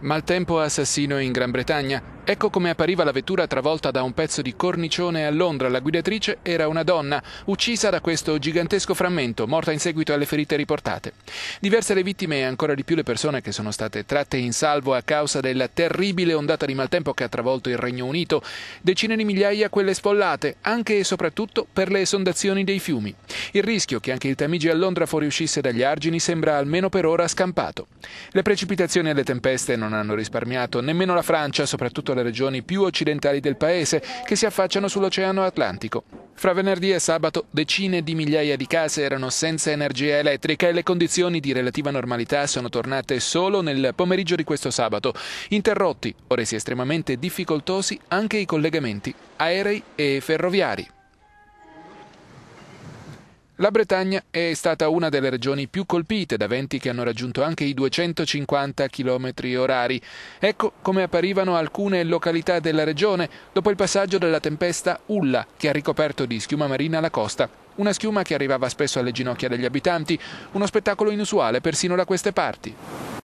Maltempo assassino in Gran Bretagna, Ecco come appariva la vettura travolta da un pezzo di cornicione a Londra. La guidatrice era una donna, uccisa da questo gigantesco frammento, morta in seguito alle ferite riportate. Diverse le vittime e ancora di più le persone che sono state tratte in salvo a causa della terribile ondata di maltempo che ha travolto il Regno Unito. Decine di migliaia quelle sfollate, anche e soprattutto per le esondazioni dei fiumi. Il rischio che anche il Tamigi a Londra fuoriuscisse dagli argini sembra almeno per ora scampato. Le precipitazioni e le tempeste non hanno risparmiato nemmeno la Francia, soprattutto la le regioni più occidentali del paese che si affacciano sull'Oceano Atlantico. Fra venerdì e sabato decine di migliaia di case erano senza energia elettrica e le condizioni di relativa normalità sono tornate solo nel pomeriggio di questo sabato, interrotti o resi estremamente difficoltosi anche i collegamenti aerei e ferroviari. La Bretagna è stata una delle regioni più colpite da venti che hanno raggiunto anche i 250 km orari. Ecco come apparivano alcune località della regione dopo il passaggio della tempesta Ulla che ha ricoperto di schiuma marina la costa. Una schiuma che arrivava spesso alle ginocchia degli abitanti, uno spettacolo inusuale persino da queste parti.